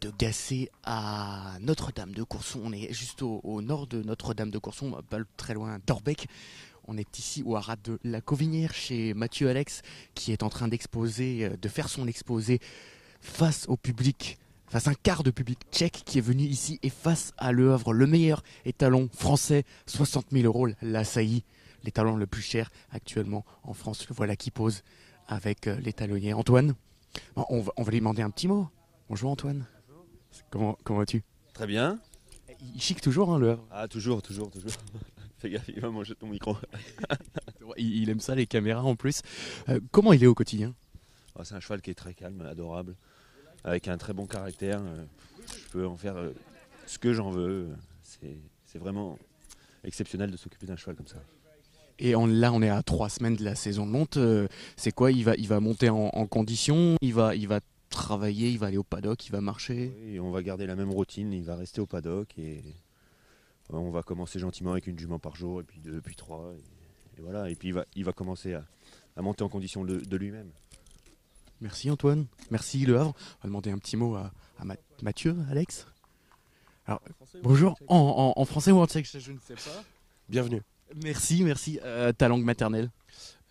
de Gacé à Notre-Dame de Courson. On est juste au, nord de Notre-Dame de Courson, pas très loin d'Orbec. On est ici au haras de la Covinière chez Mathieu Alex qui est en train d'exposer, euh, de faire son exposé face au public, face à un quart de public tchèque qui est venu ici et face à Le Havre, le meilleur étalon français, 60 000 euros la saillie, l'étalon le plus cher actuellement en France. voilà qui pose avec euh, l'étalonnier Antoine. On on va lui demander un petit mot. Bonjour Antoine. Comment, comment vas-tu Très bien. Il chic toujours, hein, le Havre. Ah, toujours, toujours, toujours. Fais gaffe, il va manger ton micro. il, aime ça, les caméras en plus. Euh, comment il est au quotidien ah, C'est un cheval qui est très calme, adorable, avec un très bon caractère. Euh, je peux en faire euh, ce que j'en veux. C'est vraiment exceptionnel de s'occuper d'un cheval comme ça. Et là, on est à trois semaines de la saison de monte. C'est quoi il va, il va monter en, en condition il va, il va travailler, il va aller au paddock, il va marcher. Oui, on va garder la même routine, il va rester au paddock et euh, on va commencer gentiment avec une jument par jour et puis deux, puis trois. Et, voilà, et puis il va, il va commencer à, monter en condition de, lui-même. Merci Antoine, merci Le Havre. On va demander un petit mot à, Mathieu, Alex. Alors, bonjour, en, français ou en tchèque, je ne sais pas. Bienvenue. Merci, merci. Euh, ta langue maternelle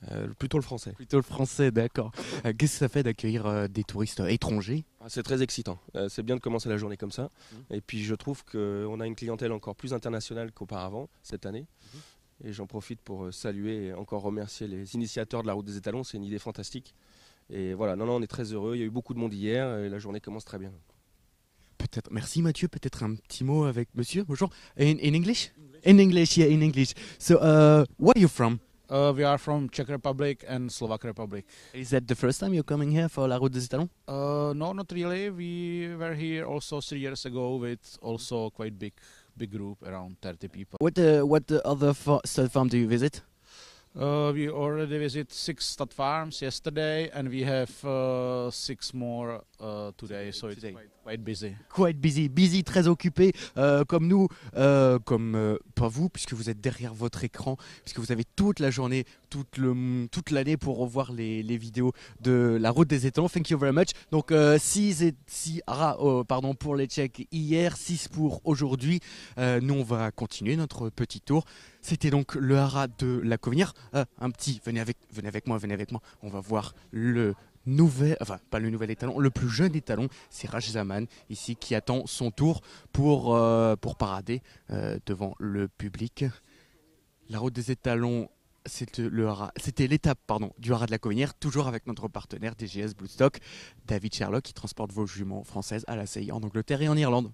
euh, plutôt le français. Plutôt le français, d'accord. Euh, qu'est-ce que ça fait d'accueillir euh, des touristes étrangers ah, C'est très excitant. c'est bien de commencer la journée comme ça. Mhm. Et puis je trouve qu'on a une clientèle encore plus internationale qu'auparavant cette année. Mhm. Et j'en profite pour saluer et encore remercier les initiateurs de la route des étalons. C'est une idée fantastique. Et voilà, non, non, on est très heureux. Il y a eu beaucoup de monde hier et la journée commence très bien. Peut-être, merci Mathieu, peut-être un petit mot avec monsieur. Bonjour. In, anglais English? English? In English, yeah, in English. So, uh, where are you from? Uh, we are from Czech Republic and Slovak Republic. Is that the first time you're coming here for La Route des Uh, no, not really. We were here also three years ago with also quite big big group, around 30 people. What uh, what other farm do you visit? Uh, we already visit six stud farms yesterday, and we have 6 uh, six more uh, today. So it's quite, busy. Quite busy, busy, très occupé, euh, comme nous, euh, comme euh, pas vous, puisque vous êtes derrière votre écran, puisque vous avez toute la journée, toute le toute l'année pour revoir les, vidéos de la route des étangs. Thank you very much. Donc 6 et 6 ah, pardon pour les Tchèques hier, 6 pour aujourd'hui. nous on va continuer notre petit tour. C'était donc le hara de la Covenir. Euh, un petit, venez avec, venez avec moi, venez avec moi. On va voir le nouvel, enfin pas le nouvel étalon, le plus jeune étalon, c'est Raj Zaman ici qui attend son tour pour, euh, pour parader euh, devant le public. La route des étalons c'était l'étape du haras de la Cognière, toujours avec notre partenaire DGS Bloodstock, David Sherlock, qui transporte vos juments françaises à la en Angleterre et en Irlande.